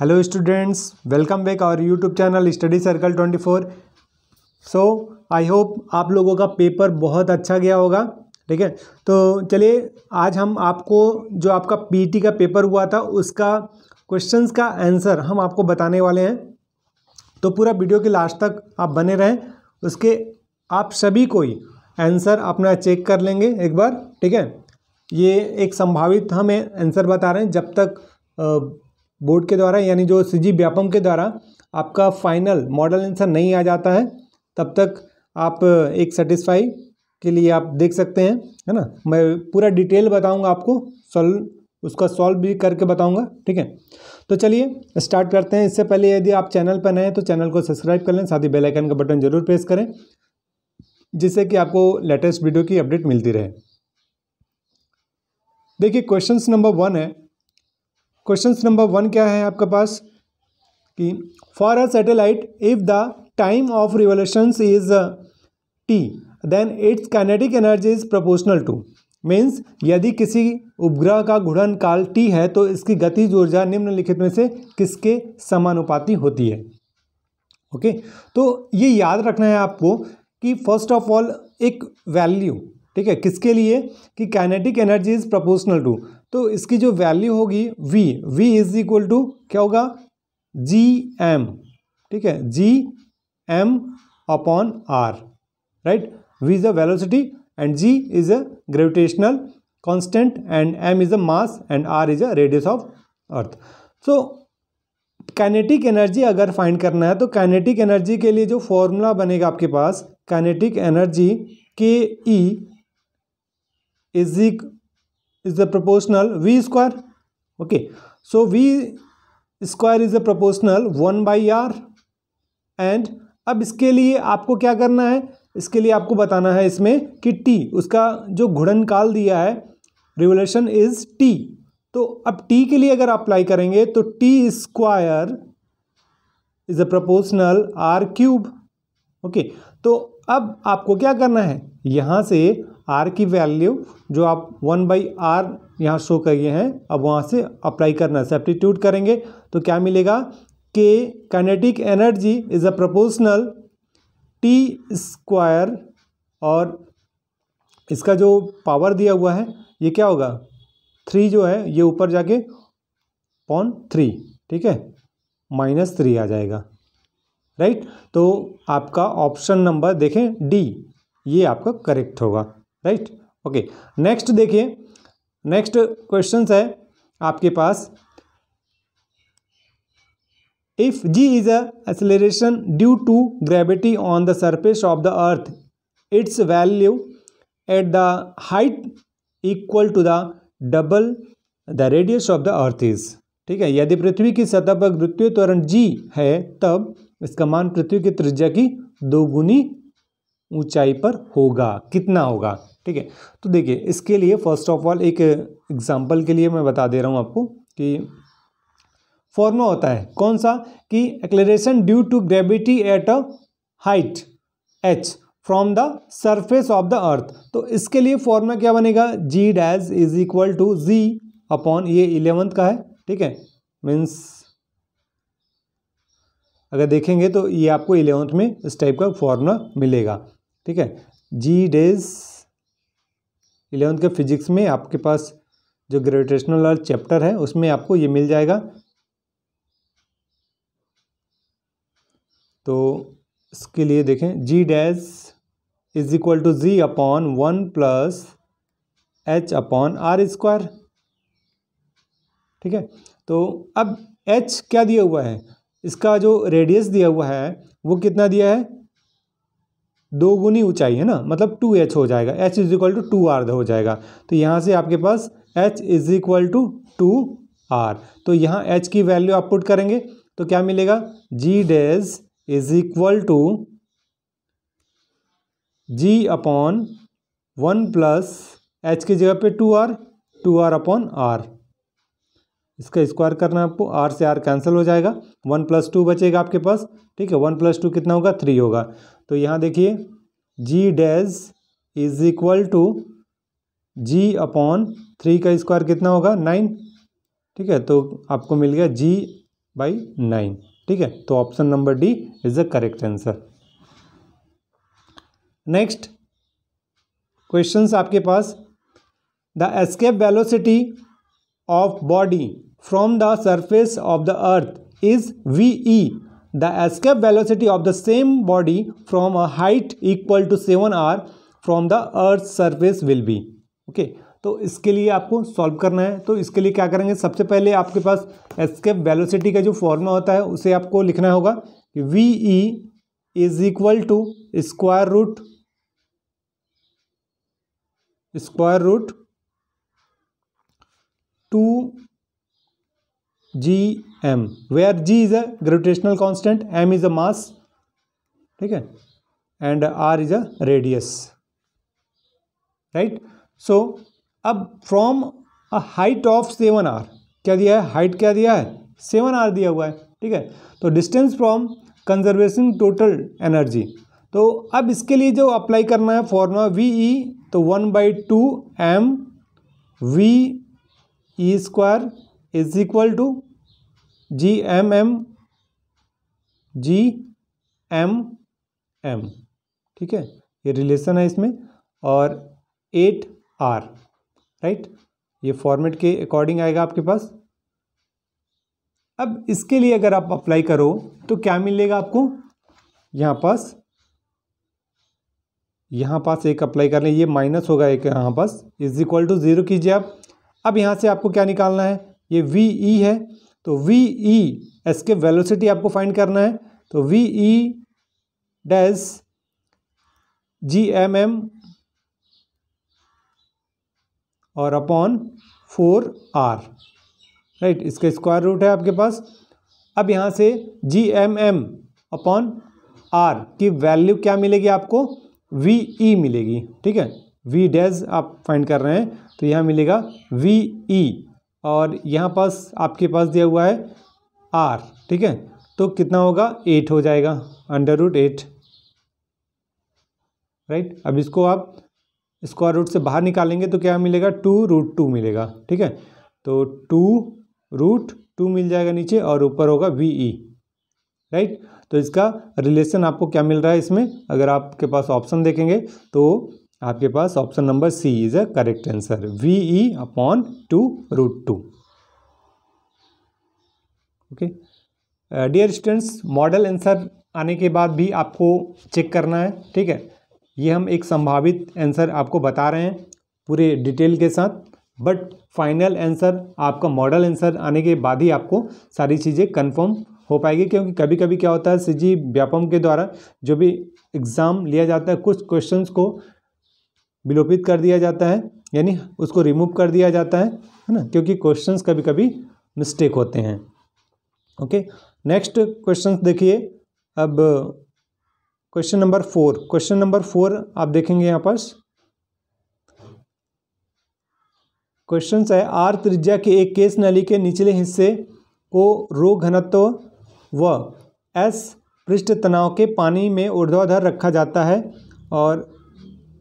Hello students welcome back our YouTube channel study circle 24 so I hope आप लोगों का paper बहुत अच्छा गया होगा ठीक है तो चलिए आज हम आपको जो आपका पीटी e का पेपर हुआ था उसका क्वेश्चंस का आंसर हम आपको बताने वाले हैं तो पूरा वीडियो के लास्ट तक आप बने रहें उसके आप सभी कोई आंसर अपना चेक कर लेंगे एक बार ठीक है ये एक संभावित हमें आंसर बता रहे हैं जब तक आ, बोर्ड के द्वारा यानी जो सी जी व्यापम के द्वारा आपका फाइनल मॉडल आंसर नहीं आ जाता है तब तक आप एक सेटिस्फाई के लिए आप देख सकते हैं है ना मैं पूरा डिटेल बताऊंगा आपको सॉल्व उसका सॉल्व भी करके बताऊंगा ठीक है तो चलिए स्टार्ट करते हैं इससे पहले यदि आप चैनल पर नए हैं तो चैनल को सब्सक्राइब कर लें साथ ही बेल आइकन का बटन जरूर प्रेस करें जिससे कि आपको लेटेस्ट वीडियो की अपडेट मिलती रहे देखिए क्वेश्चन नंबर वन है क्वेश्चन नंबर वन क्या है आपके पास कि for a satellite if the time of revolution is T then its kinetic energy is proportional to means यदि किसी उपग्रह का घुड़न काल टी है तो इसकी गति ऊर्जा निम्नलिखित में से किसके समानुपाती होती है ओके okay? तो ये याद रखना है आपको कि फर्स्ट ऑफ ऑल एक वैल्यू ठीक है किसके लिए कि kinetic energy is proportional to तो इसकी जो वैल्यू होगी V V is equal to क्या होगा जी एम ठीक है G M upon R right V is a velocity and G is a gravitational constant and m is a mass and r is a radius of earth so kinetic energy अगर find करना है तो kinetic energy के लिए जो formula बनेगा आपके पास kinetic energy K E is is the proportional v square okay so v square is the proportional one by r and अब इसके लिए आपको क्या करना है इसके लिए आपको बताना है इसमें कि t उसका जो घुड़न काल दिया है रिवोल्यूशन इज t तो अब t के लिए अगर अप्लाई करेंगे तो t square is a proportional R cube okay तो अब आपको क्या करना है यहाँ से आर की वैल्यू जो आप वन बाई आर यहाँ शो करिए हैं अब वहाँ से अप्लाई करना सेप्टीट्यूट करेंगे तो क्या मिलेगा के kinetic energy is a proportional T square और इसका जो पावर दिया हुआ है ये क्या होगा थ्री जो है ये ऊपर जाके पॉन थ्री ठीक है माइनस थ्री आ जाएगा राइट तो आपका ऑप्शन नंबर देखें डी ये आपका करेक्ट होगा राइट ओके नेक्स्ट देखिए नेक्स्ट क्वेश्चन है आपके पास if G is a acceleration due to gravity on the surface of the earth its value at the height equal to the double the radius of the earth is ठीक है यदि पृथ्वी की सतह पर गुरुत्वीय त्वरण जी है तब इसका मान पृथ्वी की त्रिज्या की दोगुनी ऊंचाई पर होगा कितना होगा ठीक है तो देखिए इसके लिए फर्स्ट ऑफ ऑल एक एग्जाम्पल के लिए मैं बता दे रहा हूँ आपको कि फॉर्मूला होता है कौन सा कि acceleration due to gravity at a height H from the surface of the earth तो इसके लिए फॉर्मूला क्या बनेगा G dash is equal to G upon ये इलेवंथ का है ठीक है मीन्स अगर देखेंगे तो ये आपको इलेवंथ में इस टाइप का फॉर्मूला मिलेगा ठीक है जी डेज इलेवंथ के फिजिक्स में आपके पास जो ग्रेविटेशनल चैप्टर है उसमें आपको ये मिल जाएगा तो इसके लिए देखें G dash is equal to G upon one plus H upon R square ठीक है तो अब एच क्या दिया हुआ है इसका जो रेडियस दिया हुआ है वो कितना दिया है दो गुनी ऊंचाई है ना मतलब टू एच हो जाएगा H is equal to two R हो जाएगा तो यहाँ से आपके पास H is equal to two R तो यहाँ एच की वैल्यू आप पुट करेंगे तो क्या मिलेगा G dash is equal to G upon one plus H की जगह पे two R two R upon R इसका स्क्वायर करना है आपको आर से आर कैंसिल हो जाएगा वन प्लस टू बचेगा आपके पास ठीक है वन प्लस टू कितना होगा थ्री होगा तो यहाँ देखिए G dash is equal to G upon three का स्क्वायर कितना होगा नाइन ठीक है तो आपको मिल गया जी बाई नाइन ठीक है तो option number D is the correct answer next questions आपके पास the escape velocity of body from the surface of the earth is V E escape velocity of the same body from a height equal to seven R from the earth surface will be okay तो इसके लिए आपको solve करना है तो इसके लिए क्या करेंगे सबसे पहले आपके पास एस्केप वेलोसिटी का जो फॉर्मूला होता है उसे आपको लिखना होगा कि v e is equal to square root square root two G m where G is a gravitational constant M is a mass ठीक है and R is a radius right so अब from a height of seven R क्या दिया है height क्या दिया है seven are दिया हुआ है ठीक है तो distance from conservation total energy तो अब इसके लिए जो अप्लाई करना है फॉर्मूला वी ई तो one by two m v e square is equal to G M m G M m ठीक है ये रिलेशन है इसमें और एट आर राइट ये फॉर्मेट के अकॉर्डिंग आएगा आपके पास अब इसके लिए अगर आप अप्लाई करो तो क्या मिलेगा आपको यहाँ पास यहाँ पास एक अप्लाई कर लें ये माइनस होगा एक यहाँ पास इज इक्वल टू ज़ीरो कीजिए आप अब यहाँ से आपको क्या निकालना है ये वी ई e है तो वी ई एस्केप वेलोसिटी आपको फाइंड करना है तो v e dash G M m और अपॉन फोर आर राइट इसका स्क्वायर रूट है आपके पास अब यहाँ से G M m upon R की वैल्यू क्या मिलेगी आपको वी ई e मिलेगी ठीक है वी डैज आप फाइंड कर रहे हैं तो यहाँ मिलेगा वी ई e। और यहाँ पास आपके पास दिया हुआ है आर ठीक है तो कितना होगा एट हो जाएगा अंडर रूट एट राइट अब इसको आप स्क्वायर रूट से बाहर निकालेंगे तो क्या मिलेगा टू रूट टू मिलेगा ठीक है तो टू रूट टू मिल जाएगा नीचे और ऊपर होगा वी ई राइट तो इसका रिलेशन आपको क्या मिल रहा है इसमें अगर आपके पास ऑप्शन देखेंगे तो आपके पास option number C is a correct answer v e upon two root two okay dear students model answer आने के बाद भी आपको चेक करना है ठीक है ये हम एक संभावित आंसर आपको बता रहे हैं पूरे डिटेल के साथ बट फाइनल आंसर आपका मॉडल आंसर आने के बाद ही आपको सारी चीज़ें कंफर्म हो पाएगी क्योंकि कभी कभी क्या होता है सी जी व्यापम के द्वारा जो भी एग्ज़ाम लिया जाता है कुछ क्वेश्चंस को विलोपित कर दिया जाता है यानी उसको रिमूव कर दिया जाता है है ना क्योंकि क्वेश्चंस कभी कभी मिस्टेक होते हैं ओके नेक्स्ट क्वेश्चंस देखिए अब question number four question number four आप देखेंगे यहाँ पर क्वेश्चन है आर त्रिज्या के एक केस नली के निचले हिस्से को रो घनत्व व एस पृष्ठ तनाव के पानी में ऊर्ध्वाधर रखा जाता है और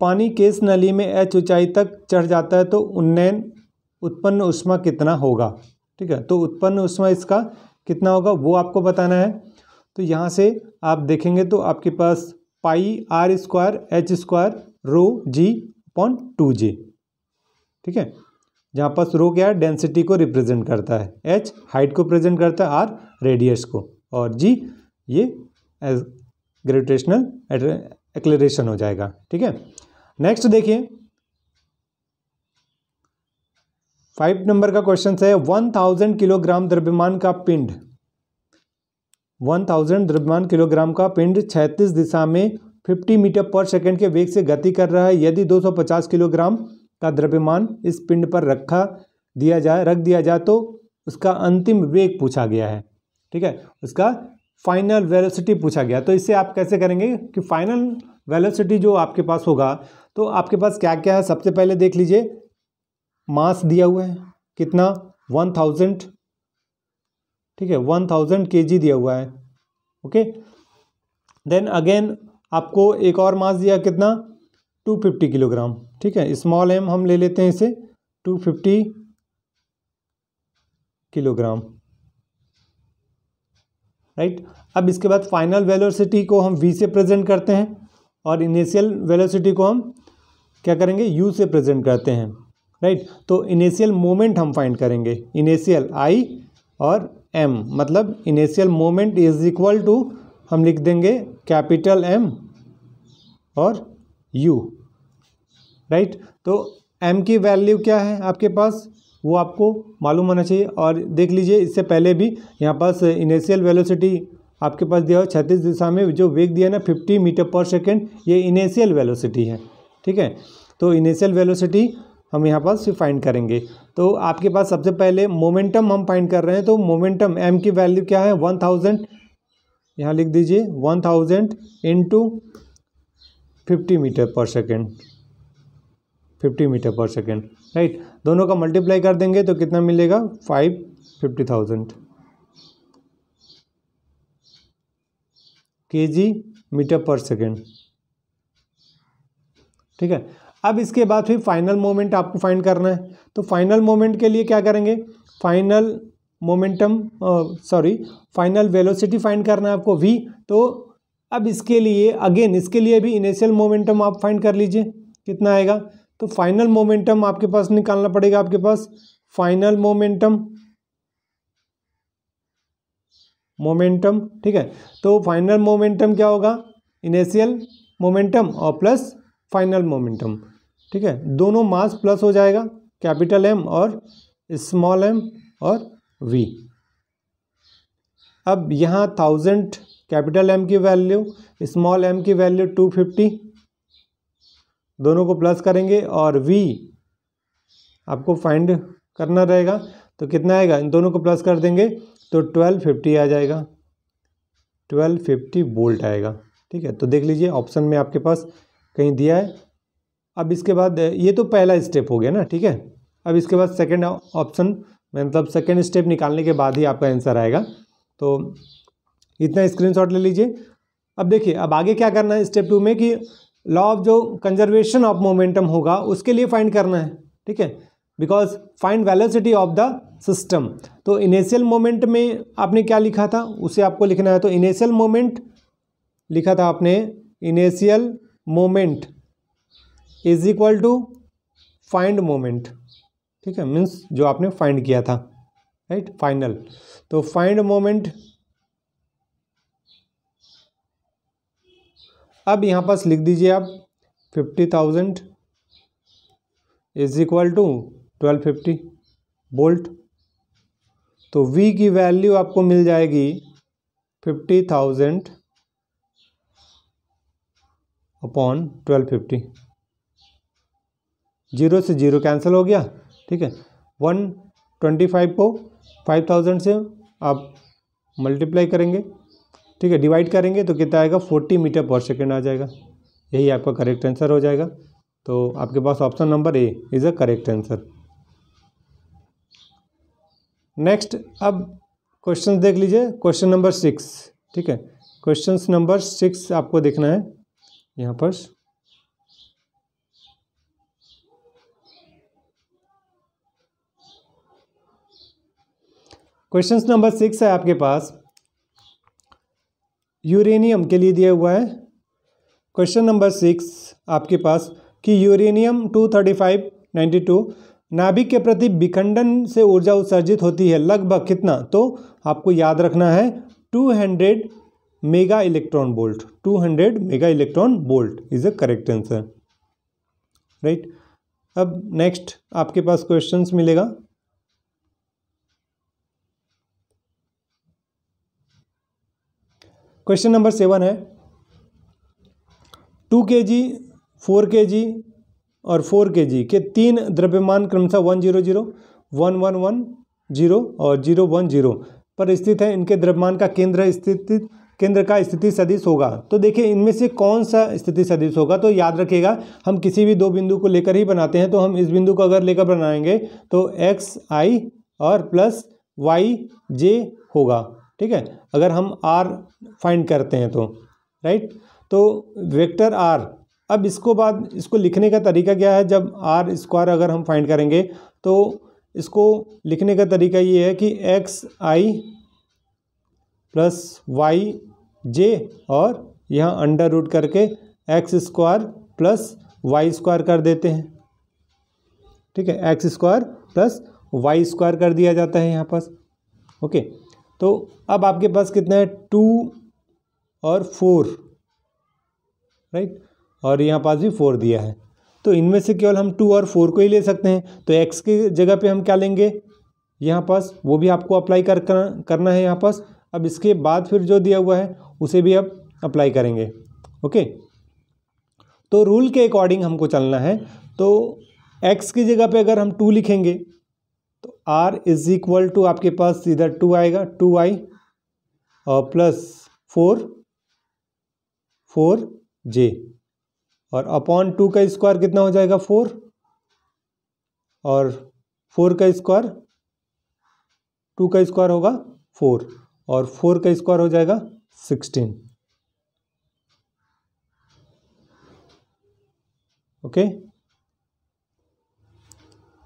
पानी केस नली में एच ऊंचाई तक चढ़ जाता है तो उन्नयन उत्पन्न उष्मा कितना होगा ठीक है तो उत्पन्न उष्मा इसका कितना होगा वो आपको बताना है तो यहाँ से आप देखेंगे तो आपके पास pi r square h square rho g upon two J ठीक है जहाँ पास रो क्या है डेंसिटी को रिप्रेजेंट करता है एच हाइट को प्रेजेंट करता है आर रेडियस को और जी ये एज ग्रेविटेशनल एक्लेरेशन हो जाएगा ठीक है नेक्स्ट देखिए फाइव नंबर का क्वेश्चन है वन थाउजेंड किलोग्राम द्रव्यमान का पिंड वन थाउजेंड द्रव्यमान किलोग्राम का पिंड छत्तीस दिशा में फिफ्टी मीटर पर सेकंड के वेग से गति कर रहा है यदि दो सौ पचास किलोग्राम का द्रव्यमान इस पिंड पर रखा दिया जाए रख दिया जाए तो उसका अंतिम वेग पूछा गया है ठीक है उसका फाइनल वेलोसिटी पूछा गया तो इससे आप कैसे करेंगे कि फाइनल वेलोसिटी जो आपके पास होगा तो आपके पास क्या क्या है सबसे पहले देख लीजिए मास दिया हुआ है कितना वन थाउजेंड ठीक है वन थाउजेंड के जी दिया हुआ है ओके देन अगेन आपको एक और मास दिया कितना टू फिफ्टी किलोग्राम ठीक है स्मॉल एम हम ले लेते हैं इसे टू फिफ्टी किलोग्राम राइट अब इसके बाद फाइनल वेलोसिटी को हम वी से प्रेजेंट करते हैं और इनिशियल वेलोसिटी को हम क्या करेंगे यू से प्रेजेंट करते हैं राइट तो इनिशियल मोमेंट हम फाइंड करेंगे इनिशियल आई और एम मतलब initial moment is equal to हम लिख देंगे कैपिटल एम और यू राइट तो एम की वैल्यू क्या है आपके पास वो आपको मालूम होना चाहिए और देख लीजिए इससे पहले भी यहाँ पास इनिशियल वेलोसिटी आपके पास दिया हो छत्तीस दिशा में जो वेग दिया ना 50 मीटर पर सेकेंड ये इनिशियल वेलोसिटी है ठीक है तो इनिशियल वेलोसिटी हम यहाँ पास फाइंड करेंगे तो आपके पास सबसे पहले मोमेंटम हम फाइंड कर रहे हैं तो मोमेंटम एम की वैल्यू क्या है वन थाउजेंड यहाँ लिख दीजिए one thousand into fifty metre per second fifty metre per second right दोनों का मल्टीप्लाई कर देंगे तो कितना मिलेगा फाइव फिफ्टी थाउजेंड के जी मीटर पर सेकेंड ठीक है अब इसके बाद फिर फाइनल मोमेंट आपको फाइंड करना है तो फाइनल मोमेंट के लिए क्या करेंगे final momentum sorry final velocity find करना है आपको वी तो अब इसके लिए अगेन इसके लिए भी इनिशियल मोमेंटम आप फाइंड कर लीजिए कितना आएगा तो फाइनल मोमेंटम आपके पास निकालना पड़ेगा आपके पास फाइनल मोमेंटम मोमेंटम ठीक है तो फाइनल मोमेंटम क्या होगा इनिशियल मोमेंटम और प्लस फाइनल मोमेंटम ठीक है दोनों मास प्लस हो जाएगा कैपिटल एम और स्मॉल एम और वी अब यहाँ थाउजेंड कैपिटल एम की वैल्यू स्मॉल एम की वैल्यू टू फिफ्टी दोनों को प्लस करेंगे और वी आपको फाइंड करना रहेगा तो कितना आएगा इन दोनों को प्लस कर देंगे तो ट्वेल्व फिफ्टी आ जाएगा ट्वेल्व फिफ्टी बोल्ट आएगा ठीक है तो देख लीजिए ऑप्शन में आपके पास कहीं दिया है अब इसके बाद ये तो पहला स्टेप हो गया ना ठीक है अब इसके बाद सेकेंड ऑप्शन मतलब सेकेंड स्टेप निकालने के बाद ही आपका आंसर आएगा तो इतना स्क्रीनशॉट ले लीजिए अब देखिए अब आगे क्या करना है स्टेप टू में कि लॉ ऑफ जो कंजर्वेशन ऑफ मोमेंटम होगा उसके लिए फाइंड करना है ठीक है because find velocity of the system तो इनिशियल मोमेंट में आपने क्या लिखा था उसे आपको लिखना है तो इनिशियल मोमेंट लिखा था आपने initial moment is equal to find moment ठीक है मीन्स जो आपने फाइंड किया था राइट right? फाइनल तो फाइंड मोमेंट अब यहाँ पास लिख दीजिए आप fifty thousand is equal to twelve fifty volt तो वी की वैल्यू आपको मिल जाएगी fifty thousand upon twelve fifty zero से जीरो कैंसिल हो गया ठीक है वन ट्वेंटी फाइव को फाइव थाउजेंड से आप मल्टीप्लाई करेंगे ठीक है डिवाइड करेंगे तो कितना आएगा फोर्टी मीटर पर सेकेंड आ जाएगा यही आपका करेक्ट आंसर हो जाएगा तो आपके पास option number A is a correct answer next अब क्वेश्चन देख लीजिए क्वेश्चन नंबर सिक्स ठीक है क्वेश्चन नंबर सिक्स आपको देखना है यहाँ पर क्वेश्चन नंबर सिक्स है आपके पास यूरेनियम के लिए दिया हुआ है क्वेश्चन नंबर सिक्स आपके पास कि uranium two thirty five ninety two नाभिक के प्रति विखंडन से ऊर्जा उत्सर्जित होती है लगभग कितना तो आपको याद रखना है two hundred mega electron volt 200 mega electron volt is a correct answer right अब नेक्स्ट आपके पास क्वेश्चंस मिलेगा क्वेश्चन नंबर सेवन है टू के जी फोर के जी और फोर के जी के तीन द्रव्यमान क्रमशः one zero zero one one one zero और जीरो वन जीरो पर स्थित है इनके द्रव्यमान का केंद्र स्थित केंद्र का स्थिति सदिश होगा तो देखिए इनमें से कौन सा स्थिति सदिश होगा तो याद रखिएगा हम किसी भी दो बिंदु को लेकर ही बनाते हैं तो हम इस बिंदु को अगर लेकर बनाएंगे तो एक्स आई और प्लस वाई जे होगा ठीक है अगर हम आर फाइंड करते हैं तो राइट तो वेक्टर आर अब इसको बाद इसको लिखने का तरीका क्या है जब आर स्क्वायर अगर हम फाइंड करेंगे तो इसको लिखने का तरीका ये है कि x i plus y j और यहाँ अंडर रूट करके x square plus y square कर देते हैं ठीक है x square plus y square कर दिया जाता है यहाँ पास ओके तो अब आपके पास कितना है टू और फोर राइट और यहाँ पास भी फोर दिया है तो इनमें से केवल हम टू और फोर को ही ले सकते हैं तो एक्स की जगह पे हम क्या लेंगे यहाँ पास वो भी आपको अप्लाई कर करना है यहाँ पास अब इसके बाद फिर जो दिया हुआ है उसे भी अब अप्लाई करेंगे ओके तो रूल के अकॉर्डिंग हमको चलना है तो एक्स की जगह पे अगर हम टू लिखेंगे तो आर इज इक्वल टू आपके पास इधर टू आएगा टू आई और प्लस फोर फोर जे और अपॉन टू का स्क्वायर कितना हो जाएगा फोर और फोर का स्क्वायर टू का स्क्वायर होगा फोर और फोर का स्क्वायर हो जाएगा 16 ओके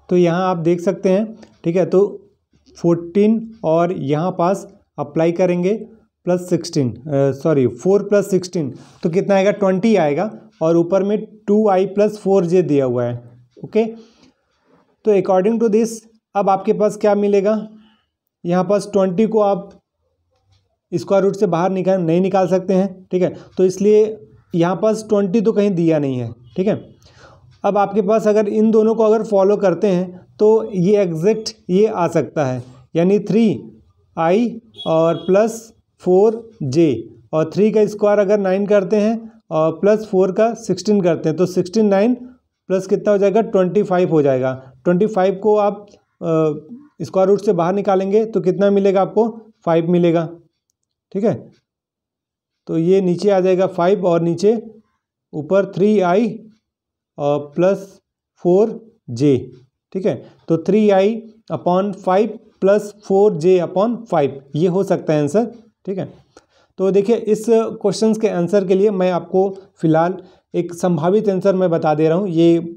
तो यहाँ आप देख सकते हैं ठीक है तो 14 और यहाँ पास अप्लाई करेंगे plus sixteen sorry four plus sixteen तो कितना आएगा ट्वेंटी आएगा और ऊपर में two i plus four j दिया हुआ है ओके तो अकॉर्डिंग टू दिस अब आपके पास क्या मिलेगा यहाँ पास ट्वेंटी को आप स्क्वायर रूट से बाहर निकाल नहीं निकाल सकते हैं ठीक है तो इसलिए यहाँ पास ट्वेंटी तो कहीं दिया नहीं है ठीक है अब आपके पास अगर इन दोनों को अगर फॉलो करते हैं तो ये एग्जैक्ट ये आ सकता है यानी थ्री आई और प्लस फोर जे और थ्री का स्क्वायर अगर नाइन करते हैं और प्लस फोर का सिक्सटीन करते हैं तो सिक्सटीन नाइन प्लस कितना हो जाएगा ट्वेंटी फाइव हो जाएगा ट्वेंटी फाइव को आप स्क्वायर रूट से बाहर निकालेंगे तो कितना मिलेगा आपको फाइव मिलेगा ठीक है तो ये नीचे आ जाएगा फाइव और नीचे ऊपर थ्री आई और प्लस फोर जे ठीक है तो three i upon five plus four j upon five ये हो सकता है आंसर ठीक है तो देखिए इस क्वेश्चन के आंसर के लिए मैं आपको फ़िलहाल एक संभावित आंसर मैं बता दे रहा हूँ ये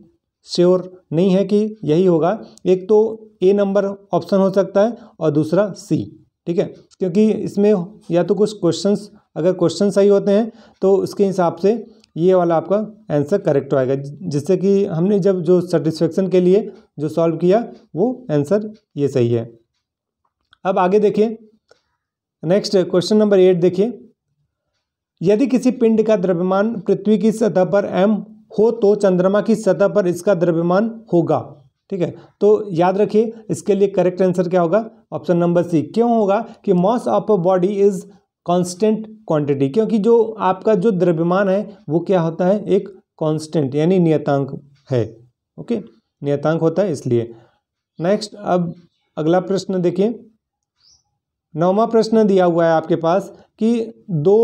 श्योर नहीं है कि यही होगा एक तो ए नंबर ऑप्शन हो सकता है और दूसरा सी ठीक है क्योंकि इसमें या तो कुछ क्वेश्चंस अगर क्वेश्चन सही होते हैं तो उसके हिसाब से ये वाला आपका आंसर करेक्ट होएगा जिससे कि हमने जब जो सेटिस्फेक्शन के लिए जो सॉल्व किया वो आंसर ये सही है अब आगे देखिए नेक्स्ट क्वेश्चन नंबर एट देखिए यदि किसी पिंड का द्रव्यमान पृथ्वी की सतह पर एम हो तो चंद्रमा की सतह पर इसका द्रव्यमान होगा ठीक है तो याद रखिए इसके लिए करेक्ट आंसर क्या होगा ऑप्शन नंबर सी क्यों होगा कि mass of a body is constant quantity क्योंकि जो आपका जो द्रव्यमान है वो क्या होता है एक कांस्टेंट यानी नियतांक है ओके नियतांक होता है इसलिए नेक्स्ट अब अगला प्रश्न देखिए नौवा प्रश्न दिया हुआ है आपके पास कि दो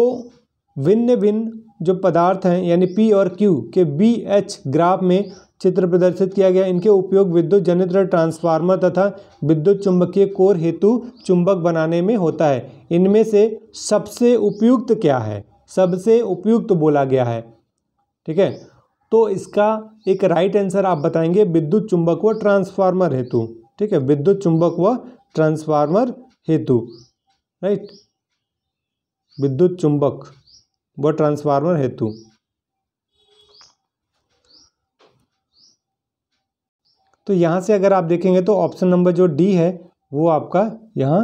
भिन्न भिन्न जो पदार्थ हैं यानी पी और क्यू के बी एच ग्राफ में चित्र प्रदर्शित किया गया इनके उपयोग विद्युत जनित्र ट्रांसफार्मर तथा विद्युत चुंबकीय कोर हेतु चुंबक बनाने में होता है इनमें से सबसे उपयुक्त क्या है सबसे उपयुक्त बोला गया है ठीक है तो इसका एक राइट आंसर आप बताएंगे विद्युत चुंबक व ट्रांसफार्मर हेतु ठीक है विद्युत चुंबक व ट्रांसफार्मर हेतु राइट विद्युत चुंबक व ट्रांसफार्मर हेतु तो यहाँ से अगर आप देखेंगे तो ऑप्शन नंबर जो डी है वो आपका यहाँ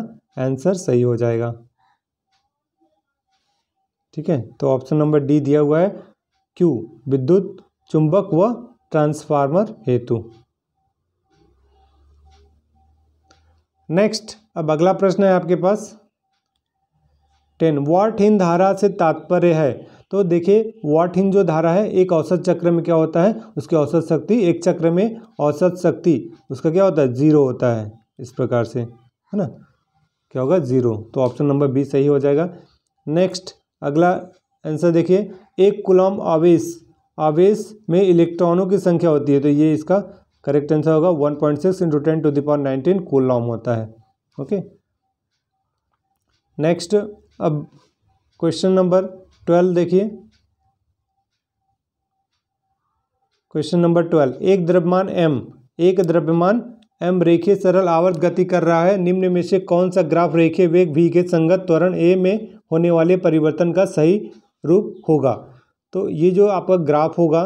आंसर सही हो जाएगा ठीक है तो ऑप्शन नंबर डी दिया हुआ है क्यू विद्युत चुंबक व ट्रांसफार्मर हेतु नेक्स्ट अब अगला प्रश्न है आपके पास टेन वॉट हिन धारा से तात्पर्य है तो देखिए वॉट हिन जो धारा है एक औसत चक्र में क्या होता है उसकी औसत शक्ति एक चक्र में औसत शक्ति उसका क्या होता है जीरो होता है इस प्रकार से है ना क्या होगा जीरो तो ऑप्शन नंबर बी सही हो जाएगा नेक्स्ट अगला आंसर देखिए एक कुलम आवेश आवेश में इलेक्ट्रॉनों की संख्या होती है तो ये इसका करेक्ट आंसर होगा one point six into ten to the power nineteen coulomb होता है ओके नेक्स्ट अब क्वेश्चन नंबर ट्वेल्व देखिए क्वेश्चन नंबर ट्वेल्व एक द्रव्यमान एम एक द्रव्यमान एम रेखीय सरल आवर्त गति कर रहा है निम्न में से कौन सा ग्राफ रेखीय वेग भी के संगत त्वरण ए में होने वाले परिवर्तन का सही रूप होगा तो ये जो आपका ग्राफ होगा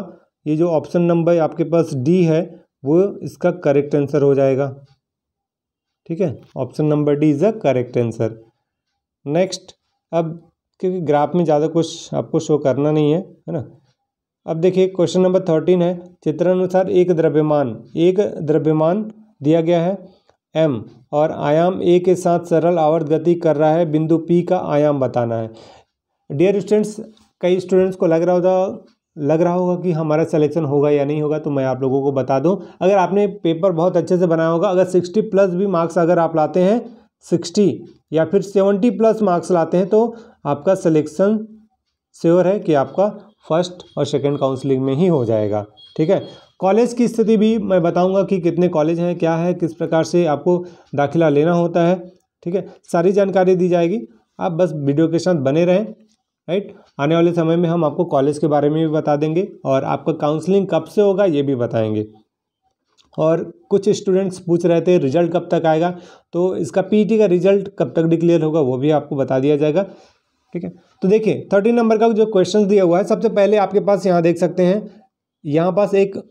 ये जो ऑप्शन नंबर आपके पास डी है वो इसका करेक्ट आंसर हो जाएगा ठीक है option number D is the correct answer next अब क्योंकि ग्राफ में ज़्यादा कुछ आपको शो करना नहीं है है ना अब देखिए क्वेश्चन नंबर थर्टीन है चित्रानुसार एक द्रव्यमान एक द्रव्यमान दिया गया है एम और आयाम ए के साथ सरल आवर्त गति कर रहा है बिंदु पी का आयाम बताना है डियर स्टूडेंट्स कई स्टूडेंट्स को लग रहा होता लग रहा होगा कि हमारा सिलेक्शन होगा या नहीं होगा तो मैं आप लोगों को बता दूं अगर आपने पेपर बहुत अच्छे से बनाया होगा अगर सिक्सटी प्लस भी मार्क्स अगर आप लाते हैं सिक्सटी या फिर सेवेंटी प्लस मार्क्स लाते हैं तो आपका सिलेक्शन श्योर है कि आपका फर्स्ट और सेकंड काउंसलिंग में ही हो जाएगा ठीक है कॉलेज की स्थिति भी मैं बताऊंगा कि कितने कॉलेज हैं क्या है किस प्रकार से आपको दाखिला लेना होता है ठीक है सारी जानकारी दी जाएगी आप बस वीडियो के साथ बने रहें राइट आने वाले समय में हम आपको कॉलेज के बारे में भी बता देंगे और आपका काउंसलिंग कब से होगा ये भी बताएंगे और कुछ स्टूडेंट्स पूछ रहे थे रिजल्ट कब तक आएगा तो इसका पीटी e का रिजल्ट कब तक डिक्लेयर होगा वो भी आपको बता दिया जाएगा ठीक है तो देखिए थर्टीन नंबर का जो क्वेश्चन दिया हुआ है सबसे पहले आपके पास यहाँ देख सकते हैं यहाँ पास एक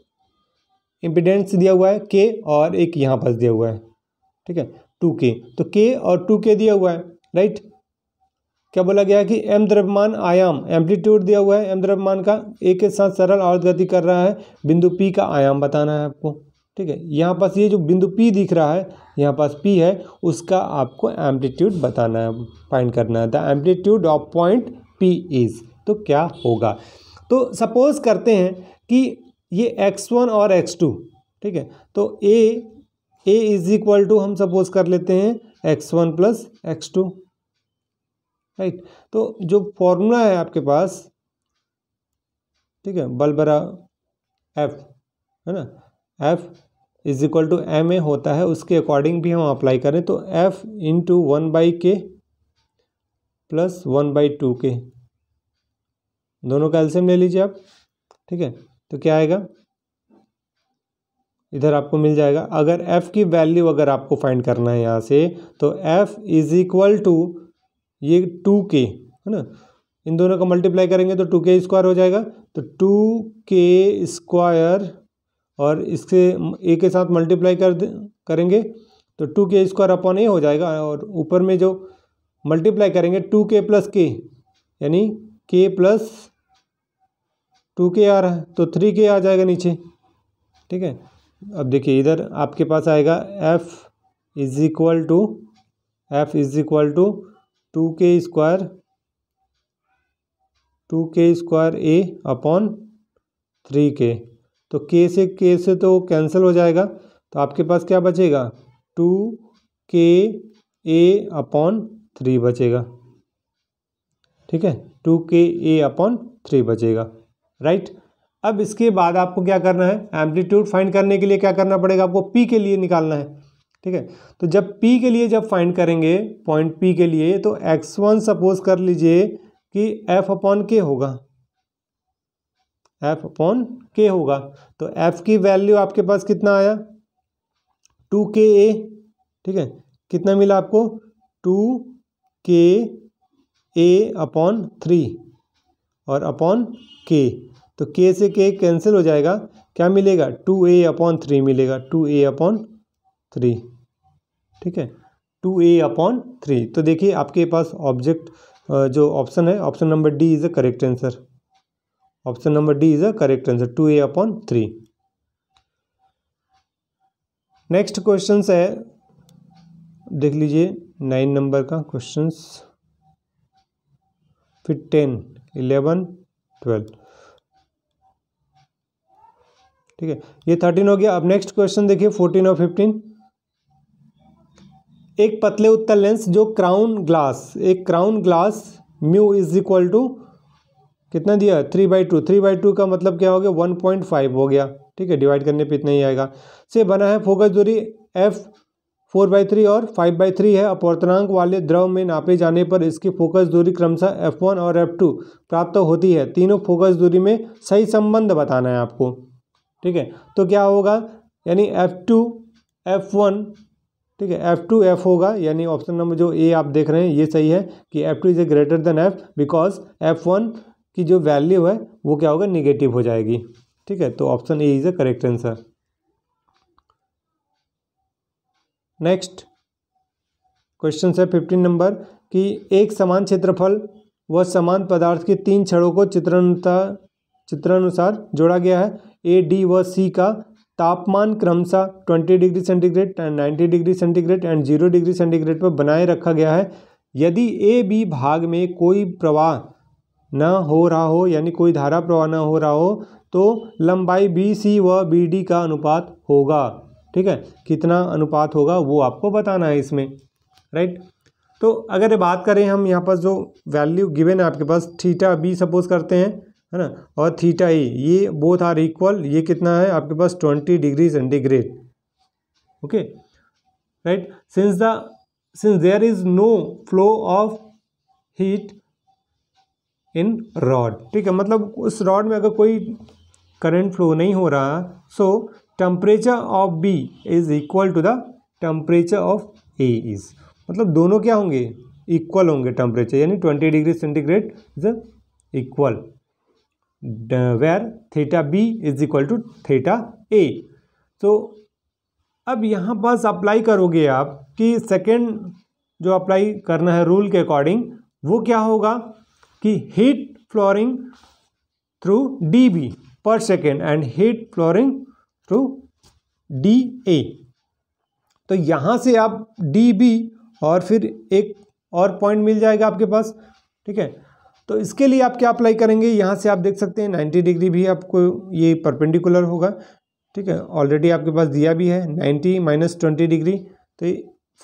इम्पिडेंस दिया हुआ है के और एक यहाँ पास दिया हुआ है ठीक है टू के तो के और टू के दिया हुआ है राइट क्या बोला गया है कि एम द्रव्यमान आयाम एम्पलीट्यूड दिया हुआ है एम द्रव्यमान का एक के साथ सरल और गति कर रहा है बिंदु पी का आयाम बताना है आपको ठीक है यहाँ पास ये जो बिंदु P दिख रहा है यहाँ पास P है उसका आपको एम्पलीट्यूड बताना है फाइंड करना है the amplitude of point P is तो क्या होगा तो सपोज़ करते हैं कि ये x1 और x2 ठीक है तो A A is equal to हम सपोज कर लेते हैं x one plus x two right तो जो फॉर्मूला है आपके पास ठीक है बल बरा एफ है ना F is equal to m a होता है उसके अकॉर्डिंग भी हम अप्लाई करें तो F into one by k plus one by two k दोनों का एल्सियम ले लीजिए आप ठीक है तो क्या आएगा इधर आपको मिल जाएगा अगर f की वैल्यू अगर आपको फाइंड करना है यहाँ से तो f इज इक्वल टू ये टू के है ना इन दोनों का मल्टीप्लाई करेंगे तो टू के स्क्वायर हो जाएगा तो टू के स्क्वायर और इससे ए के साथ मल्टीप्लाई कर करेंगे तो टू के स्क्वायर अपॉन ए हो जाएगा और ऊपर में जो मल्टीप्लाई करेंगे टू के प्लस के यानी के प्लस टू के आ रहा है तो थ्री के आ जाएगा नीचे ठीक है अब देखिए इधर आपके पास आएगा F is equal to F is equal to two k square two k square a upon three k तो के से के से तो कैंसिल हो जाएगा तो आपके पास क्या बचेगा टू के ए अपॉन थ्री बचेगा ठीक है टू के ए अपॉन थ्री बचेगा राइट अब इसके बाद आपको क्या करना है एम्पलीट्यूड फाइंड करने के लिए क्या करना पड़ेगा आपको पी के लिए निकालना है ठीक है तो जब पी के लिए जब फाइंड करेंगे पॉइंट पी के लिए तो एक्स वन सपोज कर लीजिए कि एफ अपॉन के होगा एफ अपॉन के होगा तो एफ की वैल्यू आपके पास कितना आया टू के ए ठीक है कितना मिला आपको टू के ए अपॉन थ्री और अपॉन के तो के से के कैंसिल हो जाएगा क्या मिलेगा टू ए अपॉन थ्री मिलेगा टू ए अपॉन थ्री ठीक है टू ए अपॉन थ्री तो देखिए आपके पास ऑब्जेक्ट जो ऑप्शन है option number D is a correct answer option number D is the correct answer two a upon three next question है देख लीजिए नाइन नंबर का क्वेश्चन फिर टेन इलेवन ट्वेल्व ठीक है ये थर्टीन हो गया अब नेक्स्ट क्वेश्चन देखिए फोर्टीन और फिफ्टीन एक पतले उत्तर लेंस जो क्राउन ग्लास एक crown glass mu is equal to कितना दिया three by two three by two का मतलब क्या हो गया वन पॉइंट फाइव हो गया ठीक है डिवाइड करने पे इतना ही आएगा से बना है फोकस दूरी एफ फोर बाई थ्री और फाइव बाई थ्री है अपवर्तनांक वाले द्रव में नापे जाने पर इसकी फोकस दूरी क्रमशः एफ वन और एफ टू प्राप्त तो होती है तीनों फोकस दूरी में सही संबंध बताना है आपको ठीक है तो क्या होगा यानी एफ टू एफ वन ठीक है एफ टू एफ होगा यानी ऑप्शन नंबर जो ए आप देख रहे हैं ये सही है कि f two is a greater than f because f one की जो वैल्यू है वो क्या होगा निगेटिव हो जाएगी ठीक है तो option A is a correct answer next question है फिफ्टीन नंबर कि एक समान क्षेत्रफल व समान पदार्थ के तीन छड़ों को चित्रानुसार चित्रानुसार जोड़ा गया है ए डी व सी का तापमान क्रमशः twenty degree centigrade and ninety degree centigrade and zero degree centigrade पर बनाए रखा गया है यदि ए बी भाग में कोई प्रवाह ना हो रहा हो यानी कोई धारा प्रवाह ना हो रहा हो तो लंबाई बी सी व बी डी का अनुपात होगा ठीक है कितना अनुपात होगा वो आपको बताना है इसमें राइट तो अगर बात करें हम यहाँ पर जो वैल्यू गिवेन है आपके पास थीटा बी सपोज करते हैं है ना और थीटा ई ये बोथ आर इक्वल ये कितना है आपके पास twenty degree centigrade okay right since the since there is no flow of heat in rod ठीक है मतलब उस रॉड में अगर कोई करंट फ्लो नहीं हो रहा so temperature of B is equal to the temperature of A is मतलब दोनों क्या होंगे इक्वल होंगे टेम्परेचर यानी twenty degree centigrade is equal where theta B is equal to theta A तो अब यहाँ पास अप्लाई करोगे आप कि सेकेंड जो अप्लाई करना है रूल के अकॉर्डिंग वो क्या होगा कि heat flowing through D B per second and heat flowing through D A तो यहाँ से आप डी बी और फिर एक और पॉइंट मिल जाएगा आपके पास ठीक है तो इसके लिए आप क्या अप्लाई करेंगे यहाँ से आप देख सकते हैं 90 डिग्री भी आपको ये परपेंडिकुलर होगा ठीक है ऑलरेडी आपके पास दिया भी है 90 माइनस ट्वेंटी डिग्री तो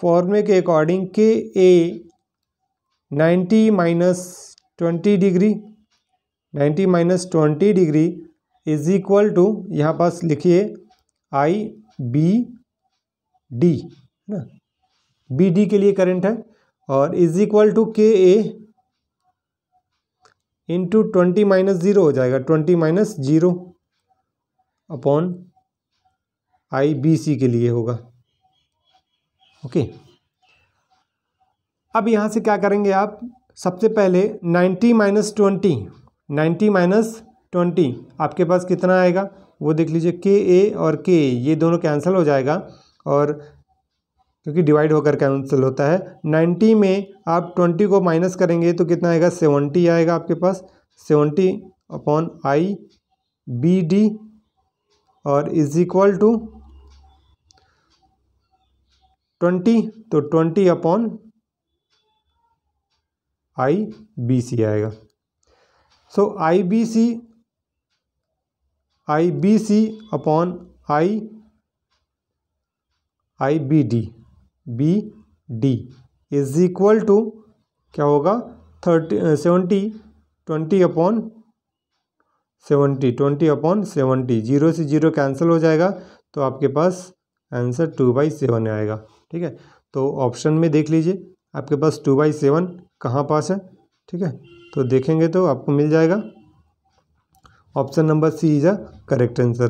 फॉर्मे के according K A 90 minus twenty degree ninety minus twenty degree is equal to यहाँ पास लिखिए आई बी डी है ना बी डी के लिए करंट है और इज इक्वल टू के A into twenty minus zero हो जाएगा twenty minus zero upon I B C के लिए होगा ओके अब यहाँ से क्या करेंगे आप सबसे पहले 90 minus twenty ninety minus twenty आपके पास कितना आएगा वो देख लीजिए के ए और के ए ये दोनों कैंसिल हो जाएगा और क्योंकि डिवाइड होकर कैंसिल होता है नाइन्टी में आप ट्वेंटी को माइनस करेंगे तो कितना आएगा सेवनटी आएगा आपके पास seventy upon I B D और इज इक्वल टू ट्वेंटी तो twenty upon I B C आएगा so I B C I B C upon I I B D B D is equal to क्या होगा thirty seventy twenty upon seventy twenty upon seventy zero से zero cancel हो जाएगा तो आपके पास answer two by seven आएगा ठीक है तो ऑप्शन में देख लीजिए आपके पास टू बाई सेवन कहाँ पास है ठीक है तो देखेंगे तो आपको मिल जाएगा option number C is a correct answer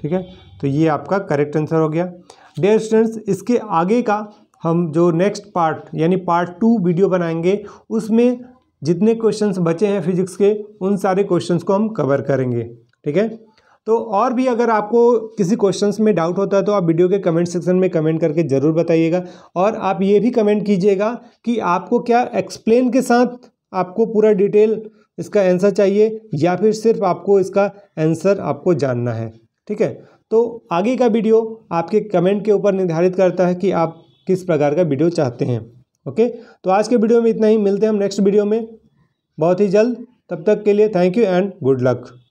ठीक है तो ये आपका करेक्ट आंसर हो गया डेयर स्टूडेंट्स इसके आगे का हम जो नेक्स्ट पार्ट यानी पार्ट टू वीडियो बनाएंगे उसमें जितने क्वेश्चंस बचे हैं फिजिक्स के उन सारे क्वेश्चंस को हम कवर करेंगे ठीक है तो और भी अगर आपको किसी क्वेश्चंस में डाउट होता है तो आप वीडियो के कमेंट सेक्शन में कमेंट करके ज़रूर बताइएगा और आप ये भी कमेंट कीजिएगा कि आपको क्या एक्सप्लेन के साथ आपको पूरा डिटेल इसका आंसर चाहिए या फिर सिर्फ आपको इसका आंसर आपको जानना है ठीक है तो आगे का वीडियो आपके कमेंट के ऊपर निर्धारित करता है कि आप किस प्रकार का वीडियो चाहते हैं ओके तो आज के वीडियो में इतना ही मिलते हैं हम नेक्स्ट वीडियो में बहुत ही जल्द तब तक के लिए thank you and good luck